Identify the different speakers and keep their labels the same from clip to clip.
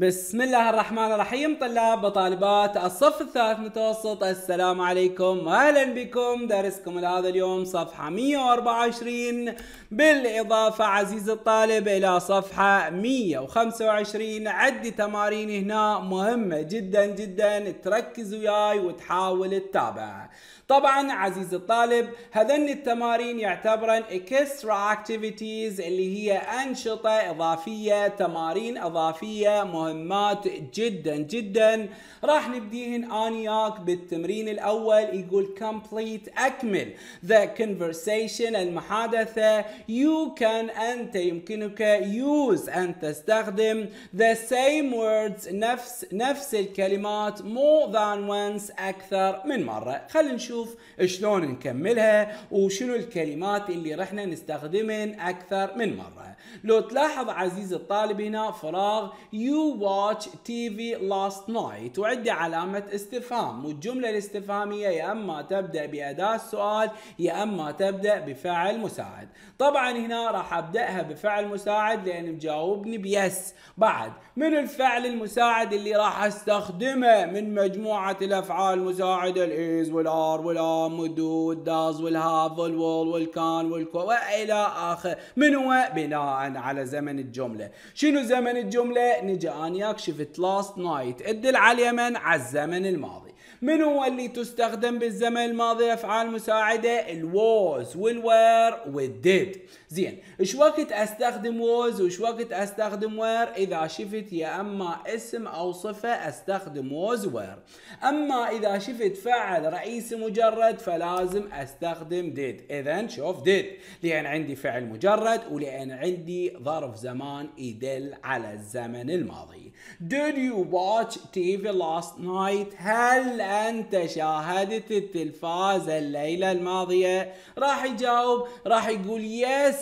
Speaker 1: بسم الله الرحمن الرحيم طلاب وطالبات الصف الثالث متوسط السلام عليكم اهلا بكم درسكم لهذا اليوم صفحة 124 بالاضافة عزيزي الطالب الى صفحة 125 عدي تمارين هنا مهمة جدا جدا تركز وياي وتحاول تتابع طبعا عزيزي الطالب هذن التمارين يعتبرن اكسترا اكتيفيتيز اللي هي انشطه اضافيه تمارين اضافيه مهمات جدا جدا راح نبديهن انياك بالتمرين الاول يقول complete اكمل the conversation المحادثه you can انت يمكنك use ان تستخدم the same words نفس نفس الكلمات more than once اكثر من مره خلينا نشوف نشوف شلون نكملها وشنو الكلمات اللي رحنا نستخدمهن اكثر من مره لو تلاحظ عزيزي الطالب هنا فراغ يو واتش تي في لاست نايت وعندي علامه استفهام والجمله الاستفهاميه يا اما تبدا باداه سؤال يا اما تبدا بفعل مساعد طبعا هنا راح ابداها بفعل مساعد لان مجاوبني بيس بعد من الفعل المساعد اللي راح استخدمه من مجموعه الافعال المساعده الايز والار والام والداز والهاف والول والكان والكو والى اخر من هو بناء على زمن الجمله شنو زمن الجمله نجي اني شفت لاست نايت ادل على اليمن على الزمن الماضي من هو اللي تستخدم بالزمن الماضي افعال مساعده الووز والوير والديد زين ايش وقت استخدم ووز وايش وقت استخدم وير اذا شفت يا اما اسم او صفه استخدم ووز وير اما اذا شفت فعل رئيسي مجرد فلازم استخدم ديد اذا شوف ديد لان عندي فعل مجرد ولان عندي ظرف زمان يدل على الزمن الماضي Did you watch TV last night? هل أنت شاهدت التلفاز الليلة الماضية راح يجاوب راح يقول yes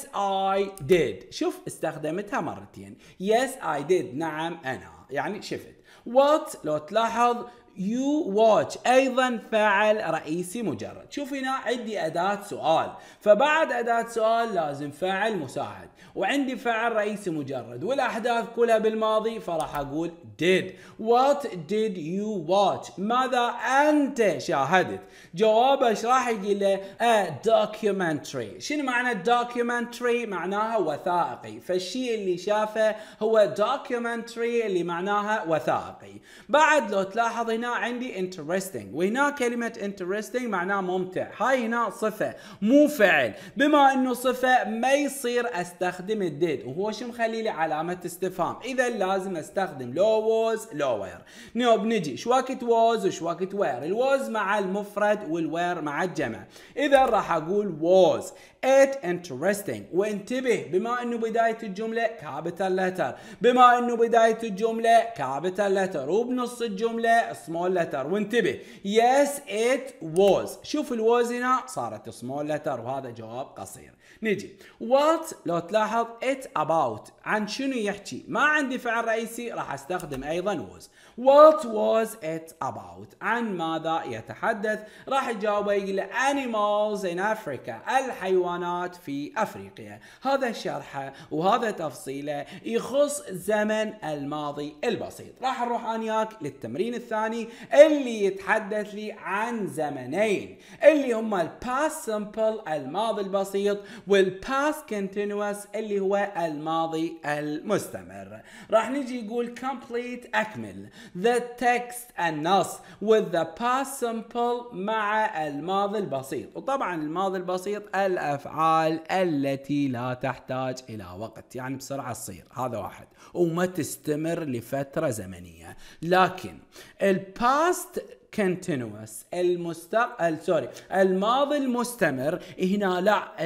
Speaker 1: I did شوف استخدمتها مرتين yes I did نعم أنا يعني شفت what لو تلاحظ يو واتش ايضا فعل رئيسي مجرد شوف هنا عندي اداه سؤال فبعد اداه سؤال لازم فعل مساعد وعندي فعل رئيسي مجرد والاحداث كلها بالماضي فراح اقول did what did you watch ماذا انت شاهدت جواب ايش راح يجي له a documentary شنو معنى documentary معناها وثائقي فالشيء اللي شافه هو documentary اللي معناها وثائقي بعد لو تلاحظ هنا عندي interesting وهنا كلمة interesting معناه ممتع هاي هنا صفة مو فعل بما انه صفة ما يصير استخدم الديد وهو شو مخلي لي علامة استفهام اذا لازم استخدم لو was وير نوب نجي شو وقت was وشو وقت where الواز مع المفرد والوير مع الجمع اذا راح اقول was it interesting وانتبه بما انه بداية الجملة capital letter بما انه بداية الجملة capital letter وبنص الجملة small سمول لتر وانتبه يس ات ووز شوف الواز هنا صارت سمول لتر وهذا جواب قصير نجي وات لو تلاحظ ات اباوت عن شنو يحكي ما عندي فعل رئيسي راح استخدم ايضا was وات ووز ات اباوت عن ماذا يتحدث راح يجاوبه يقول animals in Africa الحيوانات في افريقيا هذا شرحه وهذا تفصيله يخص زمن الماضي البسيط راح نروح انياك للتمرين الثاني اللي يتحدث لي عن زمنين اللي هما الباست سمبل الماضي البسيط والباست كونتينوس اللي هو الماضي المستمر راح نجي يقول complete اكمل the text النص with the past simple مع الماضي البسيط وطبعا الماضي البسيط الافعال التي لا تحتاج الى وقت يعني بسرعه تصير هذا واحد وما تستمر لفتره زمنيه لكن الباست continuous المستقبل سوري الماضي المستمر هنا لا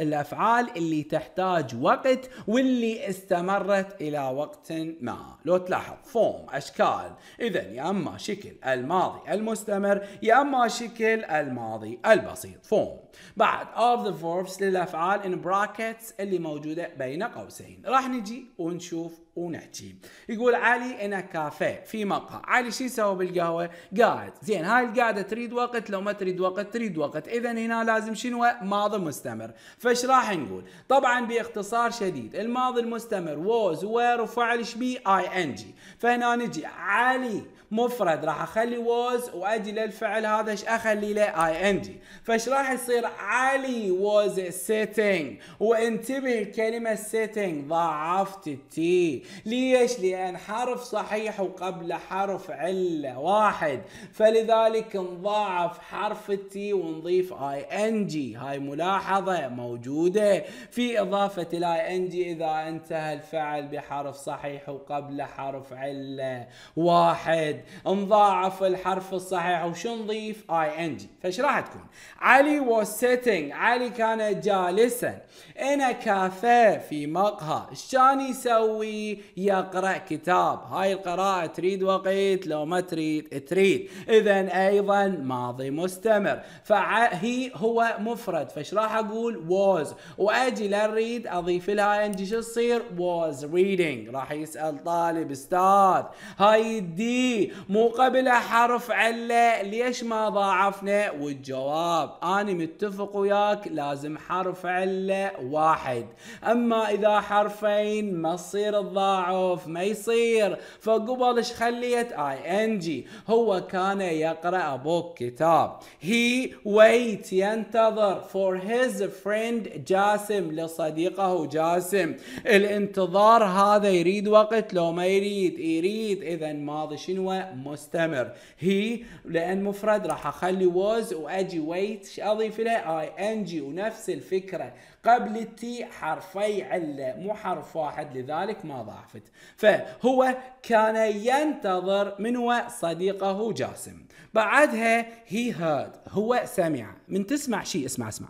Speaker 1: الافعال اللي تحتاج وقت واللي استمرت الى وقت ما لو تلاحظ فوم اشكال اذا يا اما شكل الماضي المستمر يا اما شكل الماضي البسيط فوم بعد of the verbs للافعال in brackets اللي موجوده بين قوسين راح نجي ونشوف ونحكي يقول علي انا كافيه في مقهى علي شو يسوي بالقهوه قاعد زين هاي القاعده تريد وقت لو ما تريد وقت تريد وقت اذا هنا لازم شنو ماضي مستمر فايش راح نقول طبعا باختصار شديد الماضي المستمر ووز وير وفعل ايش بي اي ان جي فهنا نجي علي مفرد راح اخلي ووز واجي للفعل هذا ايش اخلي له اي ان جي فايش راح يصير علي ووز سيتنج وانتبه الكلمه سيتنج ضاعفت التي ليش؟ لأن حرف صحيح وقبل حرف علة واحد فلذلك نضاعف حرف التي ونضيف اي ان جي هاي ملاحظة موجودة في إضافة الاي ان جي إذا انتهى الفعل بحرف صحيح وقبل حرف علة واحد نضاعف الحرف الصحيح وشو نضيف اي ان جي فايش راح تكون علي was sitting علي كان جالسا انا كافيه في مقهى ايش كان يسوي يقرأ كتاب هاي القراءة تريد وقت لو ما تريد تريد إذا أيضا ماضي مستمر فهي هو مفرد فش راح أقول was وأجي للريد أضيف لها إنجي شو تصير was reading راح يسأل طالب استاذ هاي الدي مو قبلها حرف علة ليش ما ضاعفنا والجواب أنا متفق وياك لازم حرف علة واحد أما إذا حرفين ما تصير الضاعف تضاعف ما يصير فقبل ايش خليت اي ان جي هو كان يقرا ابوك كتاب هي ويت ينتظر فور هيز فريند جاسم لصديقه جاسم الانتظار هذا يريد وقت لو ما يريد يريد اذا ماضي شنو مستمر هي لان مفرد راح اخلي was واجي ويت اضيف لها اي ان جي ونفس الفكره قبل التي حرفي علة مو حرف واحد لذلك ما ضاعفت فهو كان ينتظر من هو صديقه جاسم بعدها هي هاد هو سمع من تسمع شيء اسمع اسمع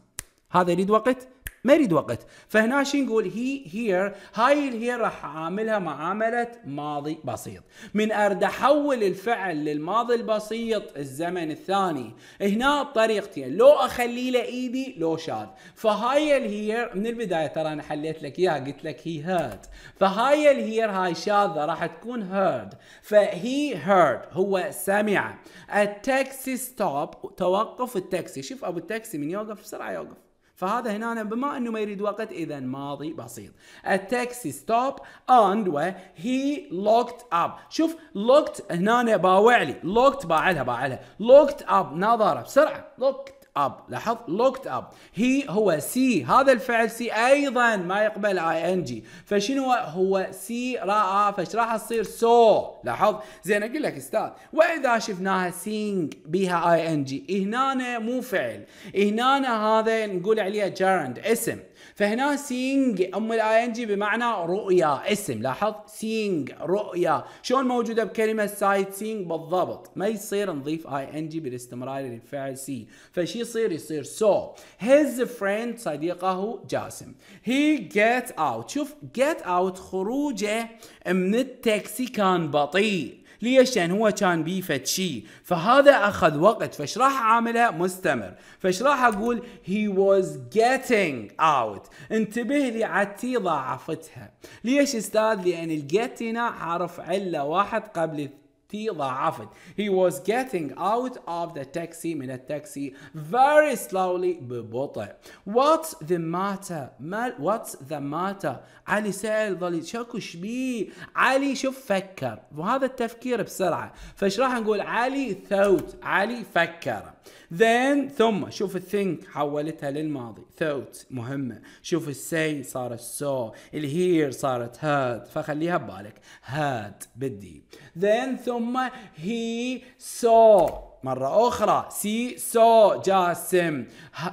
Speaker 1: هذا يريد وقت ما يريد وقت فهنا شو نقول هي هير هاي الهير راح اعاملها معامله ماضي بسيط من ارد احول الفعل للماضي البسيط الزمن الثاني هنا طريقتين لو اخلي له ايدي لو شاد فهاي الهير من البدايه ترى انا حليت لك اياها قلت لك هي هيرد فهاي الهير هاي شاذه راح تكون هيرد فهي هيرد هو سمع التاكسي ستوب توقف التاكسي شوف ابو التاكسي من يوقف بسرعه يوقف فهذا هنا بما انه ما يريد وقت اذا ماضي بسيط التاكسي ستوب اند و هي لوكت اب شوف لوكت هنا باوع لي لوكت باعلها locked up لوكت اب نظره بسرعه لوكت اب لاحظ لوكت اب هي هو سي هذا الفعل سي ايضا ما يقبل اي ان جي فشنو هو سي راى فش راح تصير سو so. لاحظ زين اقول لك استاذ واذا شفناها سينج بها اي ان جي هنا مو فعل هنا هذا نقول عليه جارند اسم فهنا سينج ام الاي ان جي بمعنى رؤيا اسم لاحظ سينج رؤيا شلون موجوده بكلمه سايت سينج بالضبط ما يصير نضيف اي ان جي بالاستمرار للفعل سي فش يصير يصير سو هيز فريند صديقه جاسم هي جيت اوت شوف جيت اوت خروجه من التاكسي كان بطيء ليش لان هو كان بيه فد شيء فهذا اخذ وقت فايش راح اعاملها مستمر فايش راح اقول هي واز getting اوت، انتبه لي عتي ضاعفتها ليش استاذ لان الجيت هنا حرف عله واحد قبل ضاعفت he was getting out of the taxi من التاكسي very slowly ببطء what's the matter ما what's the matter علي سأل ظلي شكوش شبي علي شوف فكر وهذا التفكير بسرعة فش راح نقول علي thought علي فكر then ثم شوف الثينك حولتها للماضي thought مهمة شوف السي صارت so الهير صارت had فخليها ببالك had بدي then ثم he saw مرة أخرى سي سو جاسم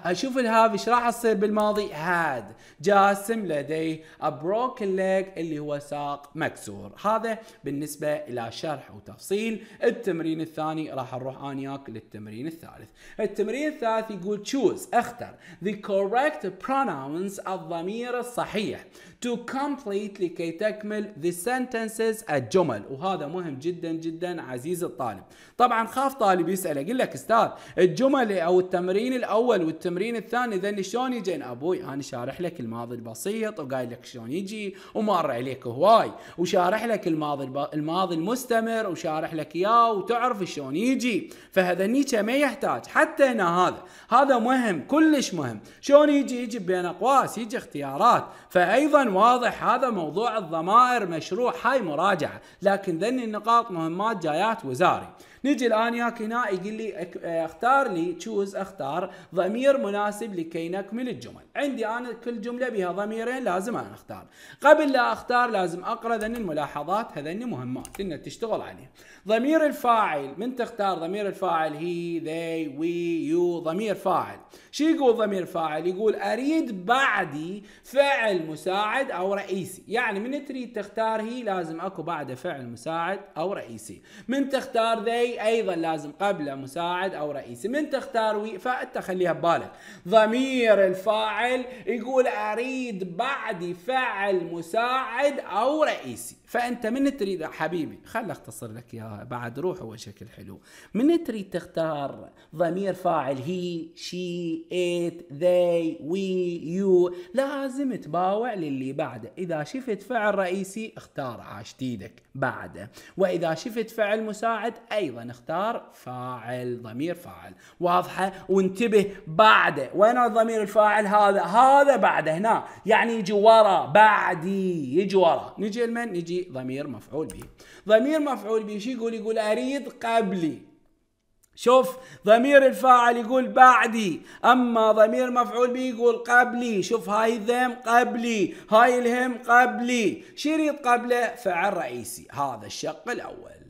Speaker 1: أشوف الهاف إيش راح تصير بالماضي هاد جاسم لديه a broken leg اللي هو ساق مكسور هذا بالنسبة إلى شرح وتفصيل التمرين الثاني راح نروح آنياك للتمرين الثالث التمرين الثالث يقول choose اختر the correct pronouns الضمير الصحيح to complete لكي تكمل the sentences الجمل وهذا مهم جدا جدا عزيز الطالب طبعا خاف طالب يسال يقول لك استاذ الجمل او التمرين الاول والتمرين الثاني ذن شلون يجين ابوي انا شارح لك الماضي البسيط وقايل لك شلون يجي ومر عليك هواي وشارح لك الماضي الب... الماضي المستمر وشارح لك اياه وتعرف شلون يجي فهذنيك ما يحتاج حتى هنا هذا هذا مهم كلش مهم شلون يجي يجي بين اقواس يجي اختيارات فايضا واضح هذا موضوع الضمائر مشروع هاي مراجعه لكن ذني النقاط مهمات جايات وزاري نجي الان ياك هنا يقول لي اختار لي تشوز اختار ضمير مناسب لكي نكمل الجمل عندي انا كل جمله بها ضميرين لازم انا اختار قبل لا اختار لازم اقرا ذن الملاحظات هذني مهمات ان تشتغل عليه ضمير الفاعل من تختار ضمير الفاعل هي they we you ضمير فاعل شو يقول ضمير فاعل يقول أريد بعدي فعل مساعد أو رئيسي يعني من تريد تختار هي لازم أكو بعده فعل مساعد أو رئيسي من تختار they أيضا لازم قبله مساعد أو رئيسي من تختار وي فأنت خليها ببالك ضمير الفاعل يقول أريد بعدي فعل مساعد أو رئيسي فأنت من تريد حبيبي خل أختصر لك إياها بعد روحه شكل حلو من تريد تختار ضمير فاعل هي شي ات ذي وي يو لازم تباوع للي بعده اذا شفت فعل رئيسي اختار عاشت ايدك بعده واذا شفت فعل مساعد ايضا اختار فاعل ضمير فاعل واضحه وانتبه بعده وين الضمير الفاعل هذا هذا بعده هنا يعني يجي ورا بعدي يجي ورا نجي لمن نجي ضمير مفعول به ضمير مفعول به شو يقول يقول أريد قبلي شوف ضمير الفاعل يقول بعدي أما ضمير مفعول به يقول قبلي شوف هاي الذم قبلي هاي الهم قبلي شريط قبله فعل رئيسي هذا الشق الأول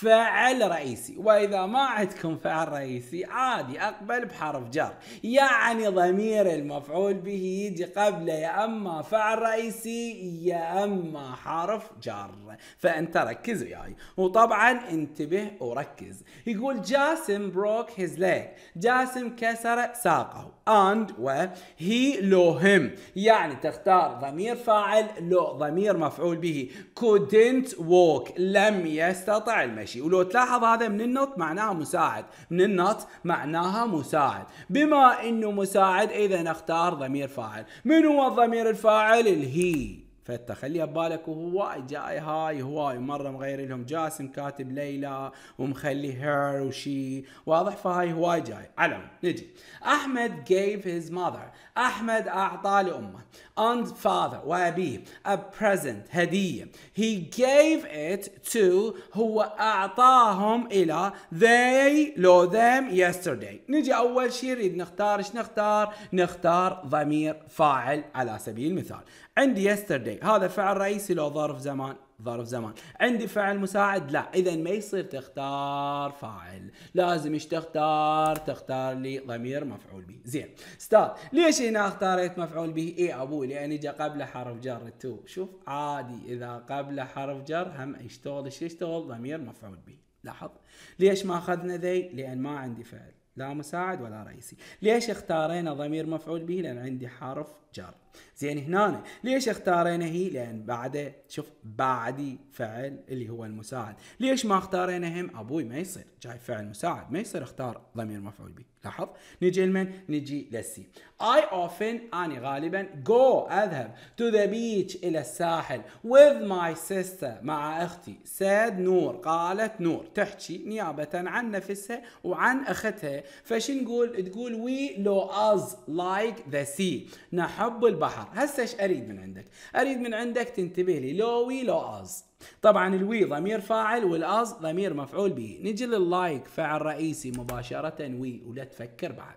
Speaker 1: فعل رئيسي وإذا ما عندكم فعل رئيسي عادي أقبل بحرف جر يعني ضمير المفعول به يجي قبله يا أما فعل رئيسي يا أما حرف جر فأنت ركز وياي وطبعا انتبه وركز يقول جاسم بروك هيز ليج جاسم كسر ساقه and و he لو him يعني تختار ضمير فاعل لو ضمير مفعول به couldn't walk لم يستطع المشي ولو تلاحظ هذا من النط معناها مساعد من النط معناها مساعد بما انه مساعد اذا نختار ضمير فاعل من هو الضمير الفاعل الهي فانت خليها ببالك وهواي جاي هاي هواي مره مغير لهم جاسم كاتب ليلى ومخلي هير وشي واضح فهاي هواي جاي علم نجي احمد gave his mother أحمد أعطى لأمه and father وأبيه a present هدية he gave it to هو أعطاهم إلى they لو them yesterday نجي أول شيء نريد نختار إيش نختار نختار ضمير فاعل على سبيل المثال عندي yesterday هذا فعل رئيسي لو ظرف زمان ظرف زمان عندي فعل مساعد لا اذا ما يصير تختار فاعل لازم ايش تختار تختار لي ضمير مفعول به زين استاذ ليش هنا اختاريت مفعول به اي ابوي لان اجى قبل حرف جر التو شوف عادي اذا قبل حرف جر هم يشتغل ايش يشتغل ضمير مفعول به لاحظ ليش ما اخذنا ذي لان ما عندي فعل لا مساعد ولا رئيسي ليش اختارينا ضمير مفعول به لان عندي حرف جر زين هنا ليش اختارينا هي لان بعده شوف بعدي فعل اللي هو المساعد ليش ما اختارينا هم ابوي ما يصير جاي فعل مساعد ما يصير اختار ضمير مفعول به لاحظ نجي لمن نجي للسي I often اني غالبا go أذهب to the beach إلى الساحل with my sister مع أختي said نور قالت نور تحكي نيابة عن نفسها وعن أختها فش نقول تقول we لو از لايك ذا سي نحب البحر البحر هسه ايش اريد من عندك اريد من عندك تنتبه لي لو وي لو از طبعا الوي ضمير فاعل والاز ضمير مفعول به نجي لللايك فعل رئيسي مباشره وي ولا تفكر بعد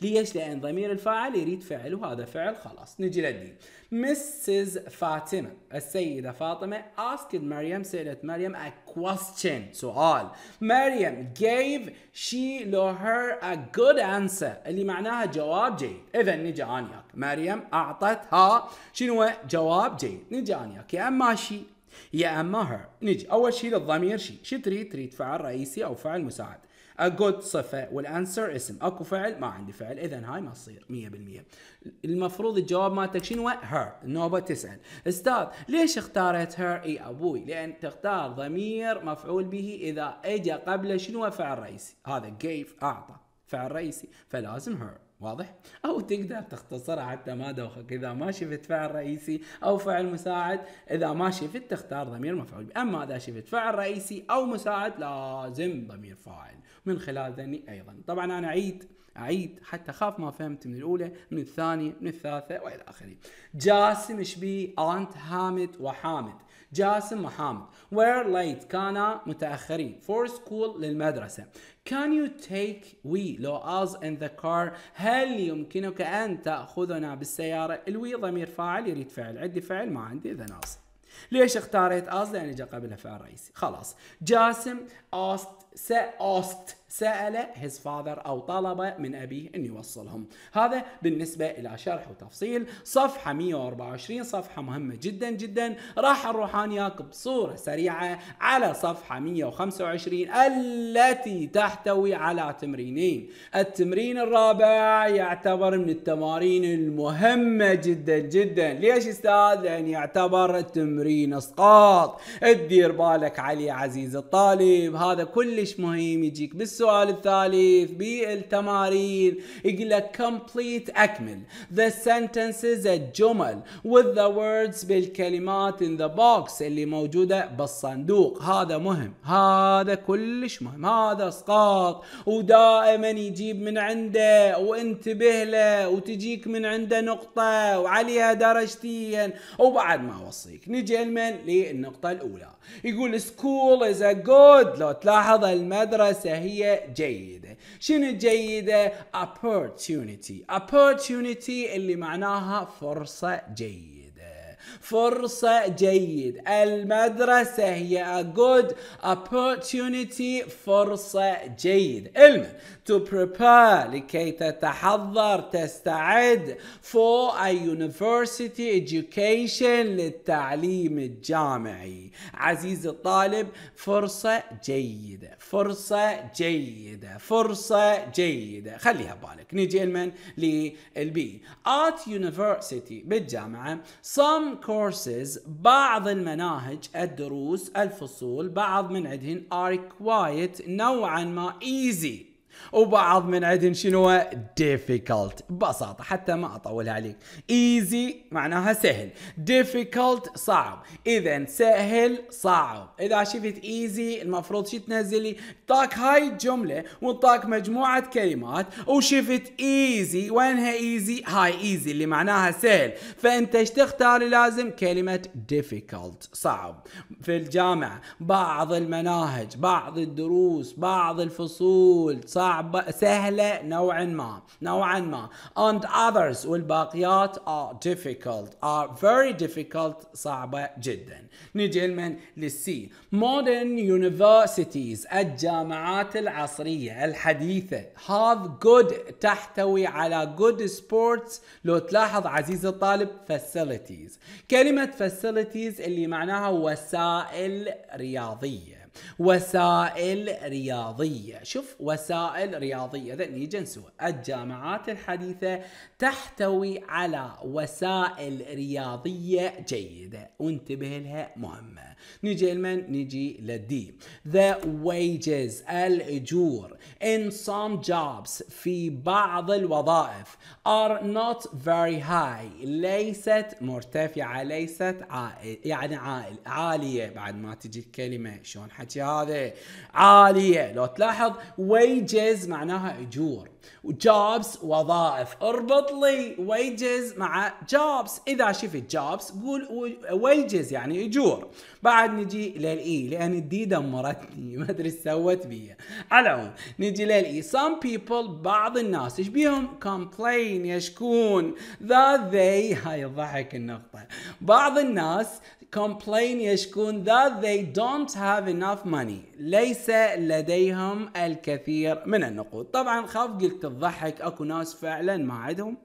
Speaker 1: ليش لان ضمير الفاعل يريد فعل وهذا فعل خلاص نجي للدين مسز فاطمه السيده فاطمه asked مريم سالت مريم a question سؤال مريم gave she or her a good answer اللي معناها جواب جيد اذا نجي انياك مريم اعطتها شنو جواب جيد نجي انياك يا اما شي يا اما هر نجي اول شيء للضمير شي شو تريد تريد فعل رئيسي او فعل مساعد A good صفة والانسر اسم اكو فعل ما عندي فعل اذا هاي ما تصير 100% المفروض الجواب مالتك شنو هير النوبة تسأل استاذ ليش اختارت هير اي ابوي لان تختار ضمير مفعول به اذا اجى قبله شنو فعل رئيسي هذا gave اعطى فعل رئيسي فلازم هير واضح؟ أو تقدر تختصرها حتى ما دوخك إذا ما شفت فعل رئيسي أو فعل مساعد إذا ما شفت تختار ضمير مفعول أما إذا شفت فعل رئيسي أو مساعد لازم ضمير فاعل من خلال ذني أيضا طبعا أنا أعيد أعيد حتى خاف ما فهمت من الأولى من الثانية من الثالثة وإلى آخره جاسم شبي أنت هامد وحامد جاسم محمد were late كان متأخرين for school للمدرسة can you take we لو از in the car هل يمكنك أن تأخذنا بالسيارة الوي ضمير فاعل يريد فعل عندي فعل ما عندي إذا ناقص ليش اختاريت از لأن جاء قبلها فعل رئيسي خلاص جاسم asked سأست سأل his father أو طلب من أبيه أن يوصلهم هذا بالنسبة إلى شرح وتفصيل صفحة 124 صفحة مهمة جدا جدا راح نروح وياك بصورة سريعة على صفحة 125 التي تحتوي على تمرينين التمرين الرابع يعتبر من التمارين المهمة جدا جدا ليش أستاذ؟ لأن يعتبر التمرين اسقاط تدير بالك عليه عزيز الطالب هذا كل كلش مهم يجيك بالسؤال الثالث بالتمارين يقول لك complete اكمل the sentences الجمل with the words بالكلمات in the box اللي موجودة بالصندوق هذا مهم هذا كلش مهم هذا اسقاط ودائما يجيب من عنده وانتبه له وتجيك من عنده نقطة وعليها درجتين وبعد ما اوصيك نجي لمن للنقطة الأولى يقول school is a good لو تلاحظ المدرسة هي جيدة شنو جيدة opportunity opportunity اللي معناها فرصة جيدة فرصة جيد المدرسة هي a good opportunity فرصة جيد علم to prepare لكي تتحضر تستعد for a university education للتعليم الجامعي عزيزي الطالب فرصة جيدة فرصة جيدة فرصة جيدة خليها بالك نيجي لمن للبي at university بالجامعة some courses بعض المناهج الدروس الفصول بعض من عندهن are quite نوعا ما easy وبعض من عندهم شنو difficult ببساطة حتى ما أطول عليك easy معناها سهل difficult صعب إذا سهل صعب إذا شفت easy المفروض شو تنزلي طاك هاي الجملة وطاك مجموعة كلمات وشفت easy وينها easy هاي easy اللي معناها سهل فأنت ايش تختاري لازم كلمة difficult صعب في الجامعة بعض المناهج بعض الدروس بعض الفصول صعب صعبة سهلة نوعا ما نوعا ما and others والباقيات are difficult are very difficult صعبة جدا نجي من للسي modern universities الجامعات العصرية الحديثة have good تحتوي على good sports لو تلاحظ عزيزي الطالب facilities كلمة facilities اللي معناها وسائل رياضية وسائل رياضية شوف وسائل رياضية ذا اللي الجامعات الحديثة تحتوي على وسائل رياضية جيدة وانتبه لها مهمة نجي لمن نجي للدي the wages الأجور in some jobs في بعض الوظائف are not very high ليست مرتفعة ليست عائل يعني عائل عالية بعد ما تجي الكلمة شلون هذا عاليه لو تلاحظ ويجز معناها اجور وجوبز وظائف اربط لي ويجز مع جابس اذا شفت جابس قول ويجز يعني اجور بعد نجي للاي e، لان الدي دمرتني ما ادري ايش سوت بيا على العموم نجي للاي e. some people بعض الناس ايش بيهم complain يشكون that they هاي الضحك النقطه بعض الناس complain يشكون that they don't have enough money ليس لديهم الكثير من النقود طبعا خاف قلت الضحك اكو ناس فعلا ما عندهم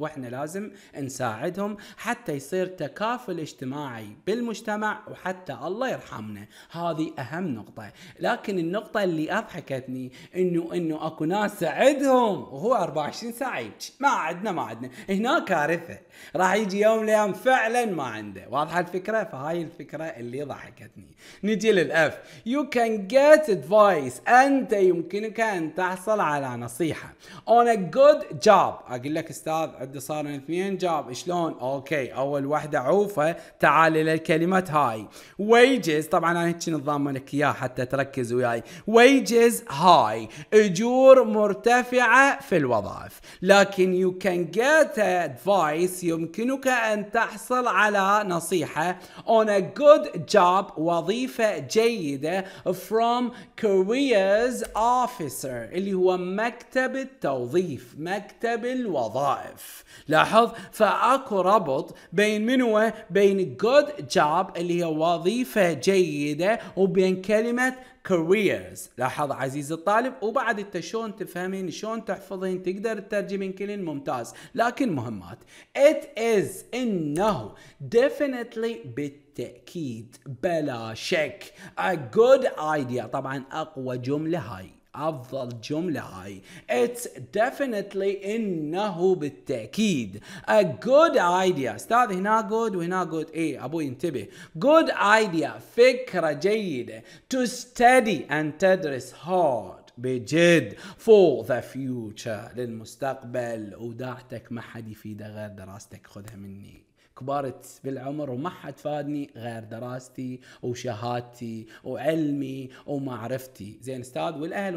Speaker 1: واحنا لازم نساعدهم حتى يصير تكافل اجتماعي بالمجتمع وحتى الله يرحمنا هذه اهم نقطه لكن النقطه اللي اضحكتني انه انه اكو ناس ساعدهم وهو 24 ساعه يبكي ما عندنا ما عندنا هنا كارثه راح يجي يوم الايام فعلا ما عنده واضحه الفكره فهاي الفكره اللي ضحكتني نجي للاف يو كان جيت ادفايس انت يمكنك ان تحصل على نصيحه on a good job اقول لك استاذ عندي صار اثنين جاب شلون اوكي اول وحده عوفه تعالي للكلمات هاي ويجز طبعا انا هيك نظام لك اياه حتى تركز وياي ويجز هاي اجور مرتفعه في الوظائف لكن يو كان جيت ادفايس يمكنك ان تحصل على نصيحه on a good job وظيفه جيده from careers officer اللي هو مكتب التوظيف مكتب الوظائف لاحظ فاكو ربط بين منو بين جود جاب اللي هي وظيفة جيدة وبين كلمة careers لاحظ عزيزي الطالب وبعد انت شلون تفهمين شلون تحفظين تقدر تترجمين كلين ممتاز لكن مهمات it is انه definitely بالتأكيد بلا شك a good idea طبعا اقوى جملة هاي أفضل جملة هاي It's definitely إنه بالتأكيد A good idea أستاذ هنا good وهنا good إيه أبوي انتبه Good idea فكرة جيدة To study and تدرس hard بجد for the future للمستقبل وداعتك ما حد يفيده غير دراستك خذها مني كبرت بالعمر وما حد فادني غير دراستي وشهادتي وعلمي ومعرفتي زين استاذ والاهل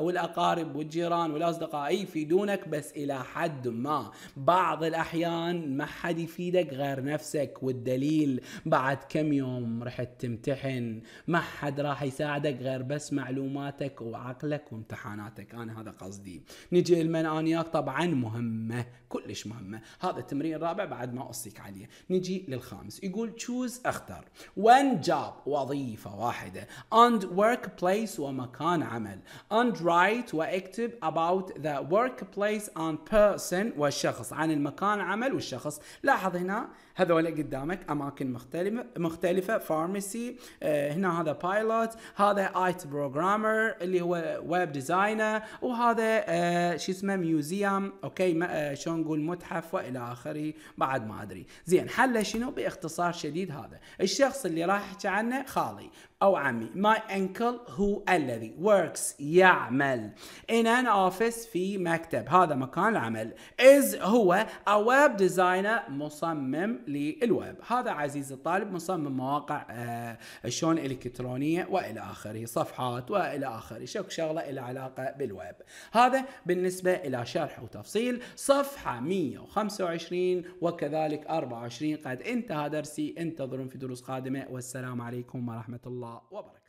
Speaker 1: والاقارب والجيران والاصدقاء يفيدونك بس الى حد ما بعض الاحيان ما حد يفيدك غير نفسك والدليل بعد كم يوم رحت تمتحن ما حد راح يساعدك غير بس معلوماتك وعقلك وامتحاناتك انا هذا قصدي نجي المنانيات طبعا مهمه كلش مهمه هذا التمرين الرابع بعد ما اوصيك عليه العادية نجي للخامس يقول choose اختر one job وظيفة واحدة and workplace ومكان عمل and write واكتب about the workplace and person والشخص عن المكان عمل والشخص لاحظ هنا هذول قدامك اماكن مختلفه مختلفه فارماسي آه، هنا هذا بايلوت هذا ايت بروجرامر اللي هو ويب ديزاينر وهذا آه، شو اسمه ميوزيوم اوكي آه، شلون نقول متحف والى اخره بعد ما ادري زين حله شنو باختصار شديد هذا الشخص اللي راح يحكي عنه خالي أو عمي my uncle هو الذي works يعمل in an office في مكتب هذا مكان العمل is هو a web designer مصمم للويب هذا عزيزي الطالب مصمم مواقع الشون آه، الإلكترونية وإلى آخره صفحات وإلى آخره شك شغلة إلى علاقة بالويب هذا بالنسبة إلى شرح وتفصيل صفحة 125 وكذلك 24 قد انتهى درسي انتظرون في دروس قادمة والسلام عليكم ورحمة الله 我ばら